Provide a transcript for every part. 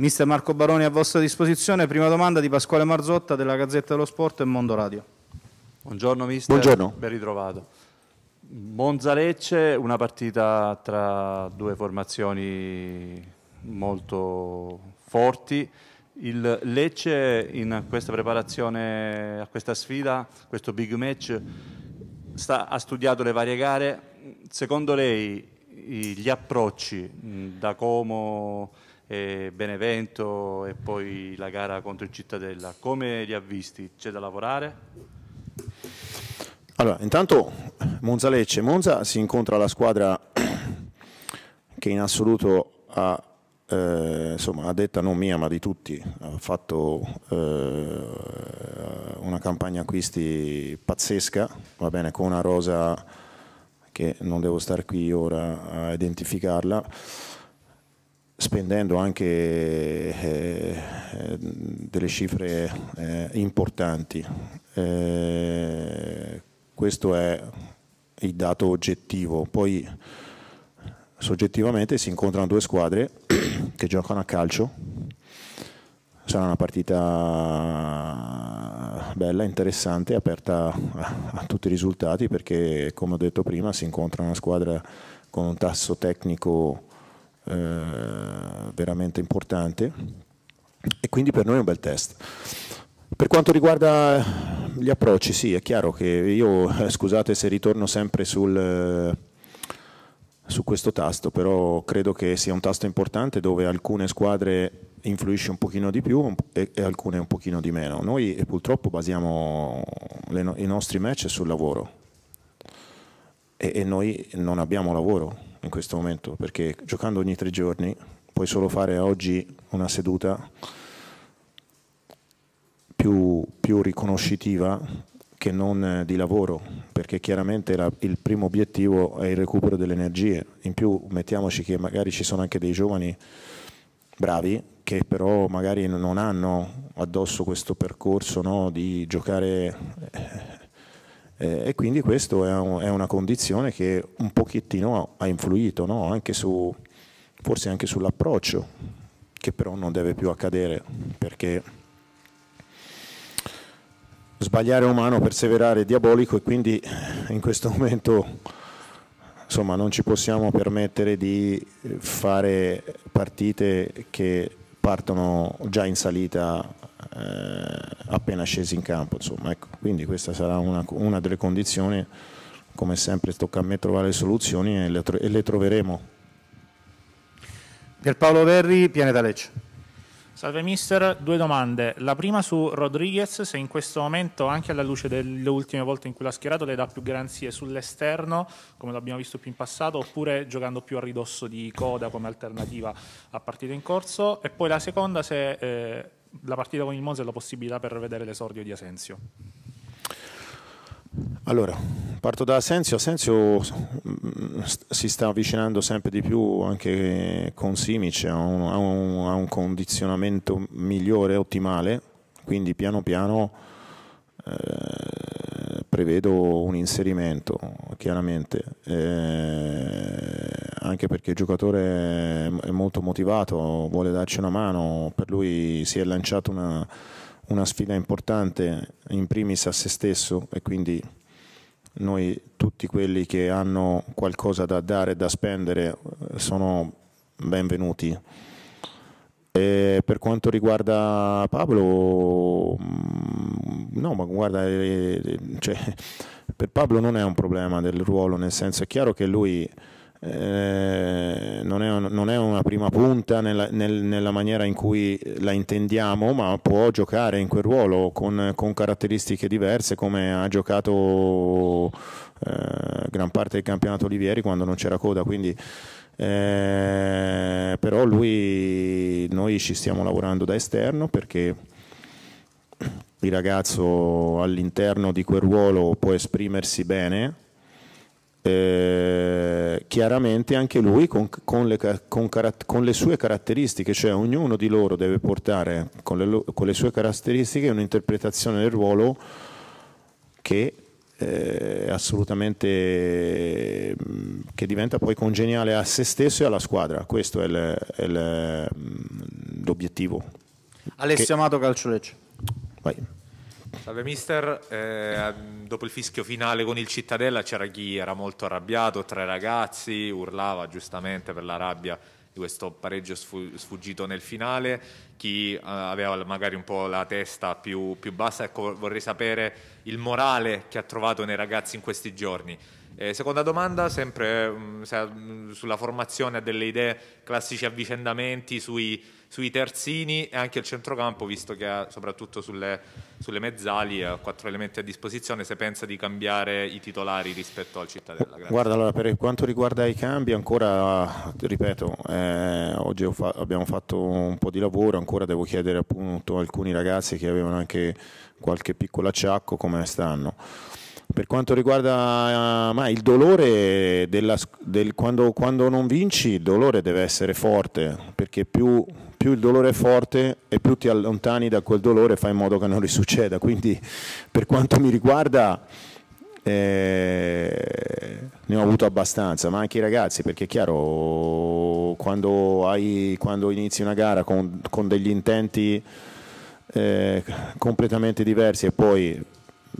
Mister Marco Baroni a vostra disposizione, prima domanda di Pasquale Marzotta della Gazzetta dello Sport e Mondo Radio. Buongiorno mister, Buongiorno. ben ritrovato. Monza-Lecce, una partita tra due formazioni molto forti. Il Lecce in questa preparazione a questa sfida, questo big match, sta, ha studiato le varie gare. Secondo lei gli approcci da Como e Benevento e poi la gara contro il Cittadella. Come li ha visti? C'è da lavorare? Allora, intanto Monza-Lecce. Monza si incontra la squadra che in assoluto ha, eh, insomma, a detta non mia ma di tutti, ha fatto eh, una campagna acquisti pazzesca, va bene, con una rosa che non devo stare qui ora a identificarla spendendo anche eh, delle cifre eh, importanti. Eh, questo è il dato oggettivo. Poi soggettivamente si incontrano due squadre che giocano a calcio. Sarà una partita bella, interessante, aperta a tutti i risultati perché, come ho detto prima, si incontra una squadra con un tasso tecnico eh, veramente importante e quindi per noi è un bel test. Per quanto riguarda eh, gli approcci, sì, è chiaro che io, eh, scusate se ritorno sempre sul, eh, su questo tasto, però credo che sia un tasto importante dove alcune squadre influisce un pochino di più e, alcune un pochino di meno. Noi purtroppo basiamo no i nostri match sul lavoro e, e noi non abbiamo lavoro in questo momento perché giocando ogni tre giorni puoi solo fare oggi una seduta più, più riconoscitiva che non di lavoro, perché chiaramente la, il primo obiettivo è il recupero delle energie. In più mettiamoci che magari ci sono anche dei giovani bravi che però magari non hanno addosso questo percorso no, di giocare eh, eh e quindi questa è, un, è, una condizione che un pochettino ha, influito no, anche su, forse anche sull'approccio, che però non deve più accadere perché sbagliare è umano, perseverare è diabolico e quindi in questo momento insomma, non ci possiamo permettere di fare partite che partono già in salita eh, appena scesi in campo. Insomma, ecco. Quindi questa sarà una, una, delle condizioni, come sempre tocca a me trovare soluzioni e le, tro e le troveremo. Pierpaolo Verri, Pianeta Lecce. Salve mister, due domande. La prima su Rodriguez, se in questo momento, anche alla luce delle ultime volte in cui l'ha schierato, le dà più garanzie sull'esterno, come l'abbiamo visto più in passato, oppure giocando più a ridosso di coda come alternativa a partita in corso. E poi la seconda, se eh, la partita con il Monza è la possibilità per vedere l'esordio di Asensio. Allora, parto da Asensio. Asensio mm, si sta avvicinando sempre di più anche con Simic, a un, ha un, ha un condizionamento migliore, ottimale, quindi piano piano eh, prevedo un inserimento, chiaramente, eh, anche perché il giocatore è molto motivato, vuole darci una mano, per lui si è lanciata una, una sfida importante, in primis a se stesso e quindi noi tutti quelli che hanno qualcosa da dare e da spendere sono benvenuti. E per quanto riguarda Pablo, mm, no, ma guarda, eh, eh, cioè, per Pablo non è un problema del ruolo, nel senso è chiaro che lui eh, non, è, non, è, una prima punta nella, nel, nella, maniera in cui la intendiamo, ma può giocare in quel ruolo con, con caratteristiche diverse come ha giocato eh, gran parte del campionato Olivieri quando non c'era coda. Quindi, eh, però lui, noi ci stiamo lavorando da esterno perché il ragazzo all'interno di quel ruolo può esprimersi bene eh, chiaramente anche lui con, con, le, con, con, le, sue caratteristiche, cioè ognuno di loro deve portare con le, le sue caratteristiche un'interpretazione del ruolo che eh, assolutamente mm, che diventa poi congeniale a se stesso e alla squadra. Questo è mm, l'obiettivo. Alessio che... Amato Calcioleccio. Vai. Salve mister, eh, dopo il fischio finale con il Cittadella c'era chi era molto arrabbiato, tra i ragazzi, urlava giustamente per la rabbia di questo pareggio sfuggito nel finale, chi eh, aveva magari un po' la testa più, più bassa, ecco vorrei sapere il morale che ha trovato nei ragazzi in questi giorni eh, seconda domanda, sempre mh, mm, mm, sulla formazione, ha delle idee, classici avvicendamenti sui, sui, terzini e anche il centrocampo, visto che ha, soprattutto sulle, sulle mezzali ha quattro elementi a disposizione, se pensa di cambiare i titolari rispetto al Cittadella. Grazie. Guarda, allora, per quanto riguarda i cambi, ancora, ripeto, eh, oggi fa abbiamo fatto un po' di lavoro, ancora devo chiedere appunto a alcuni ragazzi che avevano anche qualche piccolo acciacco come stanno. Per quanto riguarda eh, ma il dolore, della, del, quando, quando, non vinci, il dolore deve essere forte, perché più, più, il dolore è forte e più ti allontani da quel dolore fai in modo che non risucceda. Quindi per quanto mi riguarda eh, ne ho avuto abbastanza, ma anche i ragazzi, perché è chiaro, quando, hai, quando inizi una gara con, con degli intenti eh, completamente diversi e poi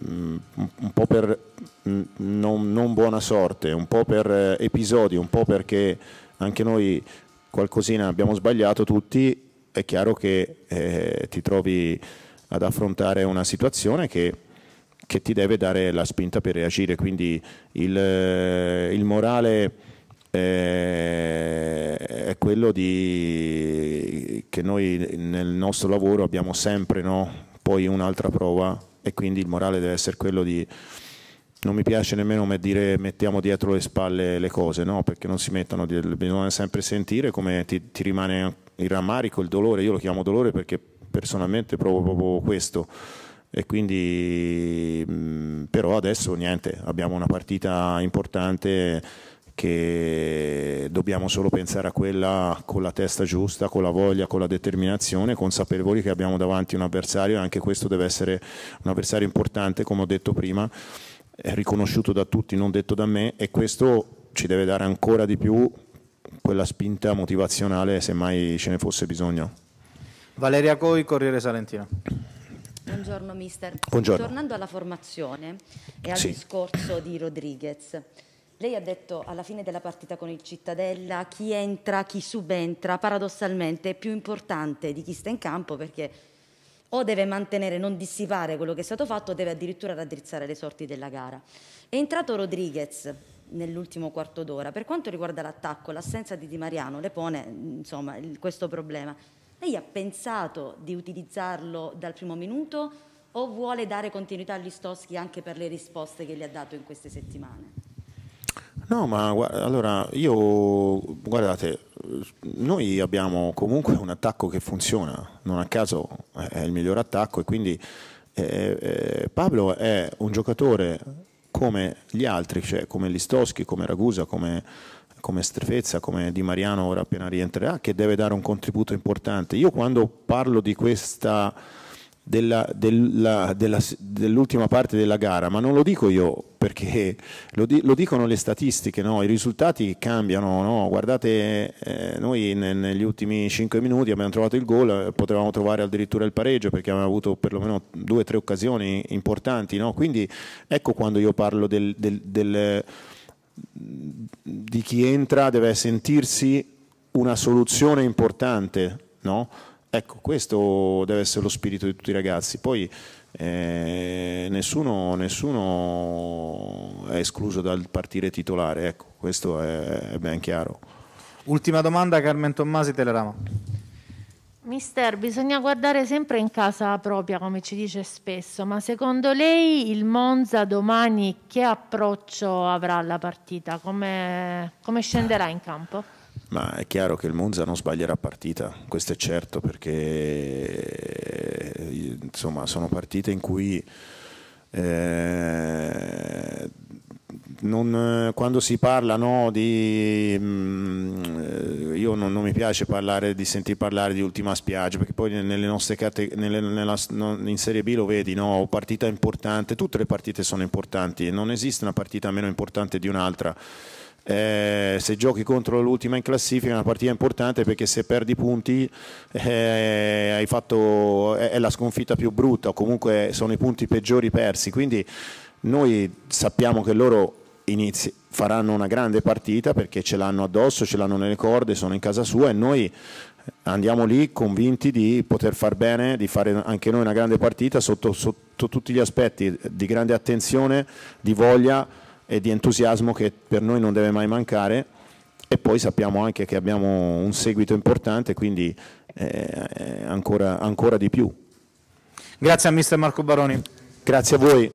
Mm, un po' per mm, non, non, buona sorte, un po' per eh, episodi, un po' perché anche noi qualcosina abbiamo sbagliato tutti, è chiaro che eh, ti trovi ad affrontare una situazione che, che, ti deve dare la spinta per reagire, quindi il, eh, il morale eh, è quello di, che noi nel nostro lavoro abbiamo sempre no? poi un'altra prova e quindi il morale deve essere quello di non mi piace nemmeno dire mettiamo dietro le spalle le cose, no? perché non si mettono, bisogna sempre sentire come ti, ti, rimane il rammarico, il dolore, io lo chiamo dolore perché personalmente provo proprio questo e quindi mm, però adesso niente, abbiamo una partita importante che dobbiamo solo pensare a quella con la testa giusta, con la voglia, con la determinazione, consapevoli che abbiamo davanti un avversario e anche questo deve essere un avversario importante, come ho detto prima, riconosciuto da tutti, non detto da me e questo ci deve dare ancora di più quella spinta motivazionale se mai ce ne fosse bisogno. Valeria Coi, Corriere Salentino. Buongiorno mister. Buongiorno. Tornando alla formazione e al sì. discorso di Rodriguez. Lei ha detto alla fine della partita con il Cittadella chi entra, chi subentra, paradossalmente è più importante di chi sta in campo perché o deve mantenere, non dissipare quello che è stato fatto, o deve addirittura raddrizzare le sorti della gara. È entrato Rodriguez nell'ultimo quarto d'ora. Per quanto riguarda l'attacco, l'assenza di Di Mariano le pone insomma, questo problema. Lei ha pensato di utilizzarlo dal primo minuto o vuole dare continuità agli Stoschi anche per le risposte che gli ha dato in queste settimane? No, ma allora io guardate, noi abbiamo comunque un attacco che funziona, non a caso è il miglior attacco e quindi eh, eh, Pablo è un giocatore come gli altri, cioè come Listoschi, come Ragusa, come, come Strefezza, come Di Mariano ora appena rientrerà, che deve dare un contributo importante. Io quando parlo di questa della, della, della, dell'ultima parte della gara, ma non lo dico io perché lo, di, lo dicono le statistiche, no? i risultati cambiano, no? guardate eh, noi ne, negli ultimi 5 minuti abbiamo trovato il gol, eh, potevamo trovare addirittura il pareggio perché abbiamo avuto perlomeno due o tre occasioni importanti, no? quindi ecco quando io parlo del, del, del, di chi entra deve sentirsi una soluzione importante. No? Ecco, questo deve essere lo spirito di tutti i ragazzi. Poi eh, nessuno, nessuno, è escluso dal partire titolare, ecco, questo è, è ben chiaro. Ultima domanda, Carmen Tommasi, Telerama. Mister, bisogna guardare sempre in casa propria, come ci dice spesso, ma secondo lei il Monza domani che approccio avrà alla partita? Come, come scenderà in campo? Ma è chiaro che il Monza non sbaglierà partita, questo è certo, perché eh, insomma, sono partite in cui eh, non, quando si parla no, di... Mh, mm, eh, io non, non, mi piace parlare, di sentire parlare di ultima spiaggia, perché poi nelle nostre cate, nelle, nella, in Serie B lo vedi, no, partita importante, tutte le partite sono importanti, e non esiste una partita meno importante di un'altra eh, se giochi contro l'ultima in classifica è una partita importante perché se perdi punti eh, fatto, è, è, la sconfitta più brutta o comunque sono i punti peggiori persi quindi noi sappiamo che loro inizi, faranno una grande partita perché ce l'hanno addosso, ce l'hanno nelle corde, sono in casa sua e noi andiamo lì convinti di poter far bene, di fare anche noi una grande partita sotto, sotto tutti gli aspetti di grande attenzione, di voglia e di entusiasmo che per noi non deve mai mancare e poi sappiamo anche che abbiamo un seguito importante, quindi eh, ancora, ancora di più. Grazie a mister Marco Baroni. Grazie a voi.